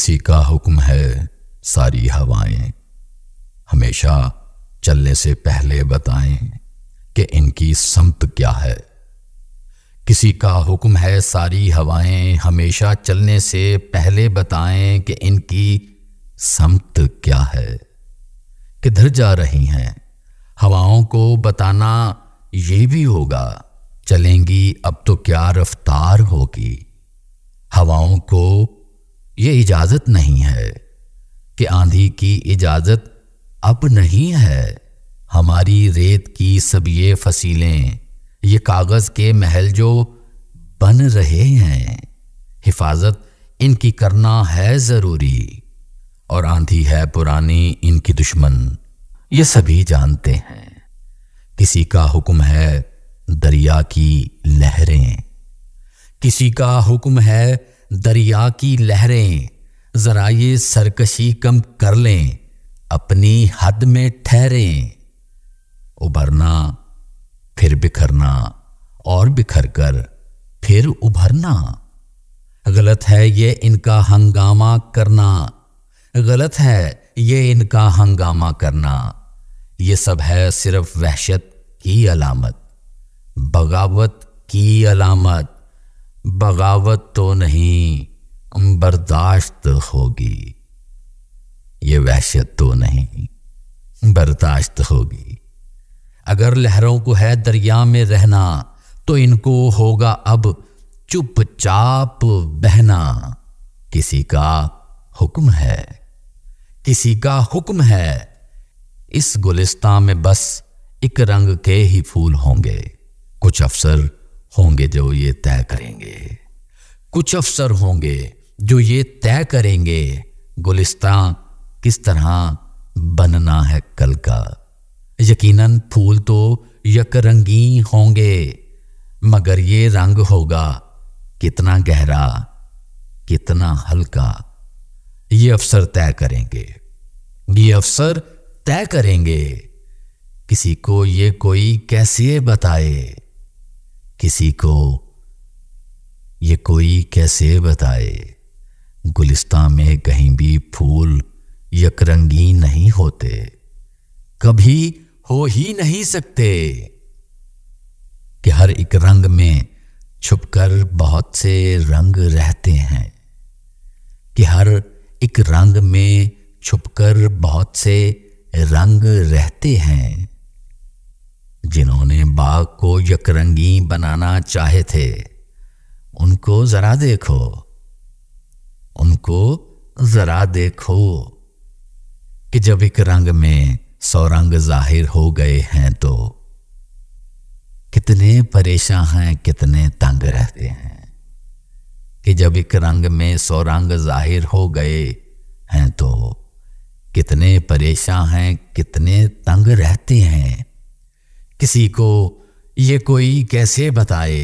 इसी का हुक्म है सारी हवाएं हमेशा चलने से पहले बताएं कि इनकी समत क्या है किसी का हुक्म है सारी हवाएं हमेशा चलने से पहले बताएं कि इनकी समत क्या है किधर जा रही हैं हवाओं को बताना ये भी होगा चलेंगी अब तो क्या रफ्तार होगी हवाओं को ये इजाज़त नहीं है कि आंधी की इजाज़त अब नहीं है हमारी रेत की सब ये फसीलें ये कागज़ के महल जो बन रहे हैं हिफाजत इनकी करना है ज़रूरी और आंधी है पुरानी इनकी दुश्मन ये सभी जानते हैं किसी का हुक्म है दरिया की लहरें किसी का हुक्म है दरिया की लहरें जरा ये सरकशी कम कर लें अपनी हद में ठहरें उभरना फिर बिखरना और बिखर कर फिर उभरना गलत है ये इनका हंगामा करना गलत है ये इनका हंगामा करना ये सब है सिर्फ वहशत की अलामत बगावत की अलामत बगावत तो नहीं बर्दाश्त होगी ये वहशत तो नहीं बर्दाश्त होगी अगर लहरों को है दरिया में रहना तो इनको होगा अब चुपचाप बहना किसी का हुक्म है किसी का हुक्म है इस गुलिस्तान में बस एक रंग के ही फूल होंगे कुछ अफसर होंगे जो ये तय करेंगे कुछ अफसर होंगे जो ये तय करेंगे गुलिस्ता किस तरह बनना है कल का यकीनन फूल तो यक रंगी होंगे मगर ये रंग होगा कितना गहरा कितना हल्का ये अफसर तय करेंगे ये अफसर तय करेंगे किसी को ये कोई कैसे बताए किसी को ये कोई कैसे बताए गुलिस्तां में कहीं भी फूल यकरंगी नहीं होते कभी हो ही नहीं सकते कि हर एक रंग में छुपकर बहुत से रंग रहते हैं कि हर एक रंग में छुपकर बहुत से रंग रहते हैं जिन्होंने बाग को यकरंगी बनाना चाहे थे उनको ज़रा देखो उनको ज़रा देखो कि जब एक रंग में सौ रंग जाहिर हो गए हैं तो कितने परेशान हैं कितने तंग रहते हैं कि जब एक रंग में सौ रंग जाहिर हो गए हैं तो कितने परेशान हैं कितने तंग रहते हैं किसी को ये कोई कैसे बताए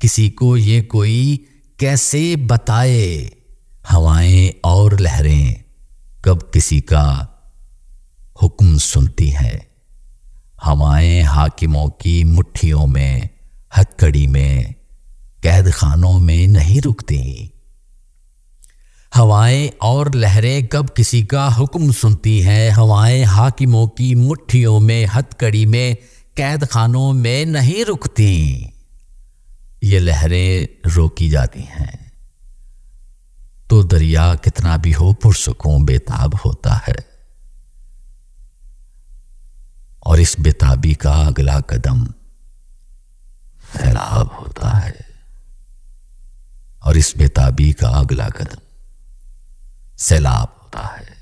किसी को ये कोई कैसे बताए हवाएं और लहरें कब किसी का हुक्म सुनती है हवाएं हाकिमों की मुट्ठियों में हथकड़ी में कैद खानों में नहीं रुकती हवाएं और लहरें कब किसी का हुक्म सुनती हैं हवाएं हाकिमों की मुट्ठियों में हथकड़ी में कैद खानों में नहीं रुकती ये लहरें रोकी जाती हैं तो दरिया कितना भी हो पुरसकों बेताब होता है और इस बेताबी का अगला कदम सैलाब होता है और इस बेताबी का अगला कदम सैलाब होता है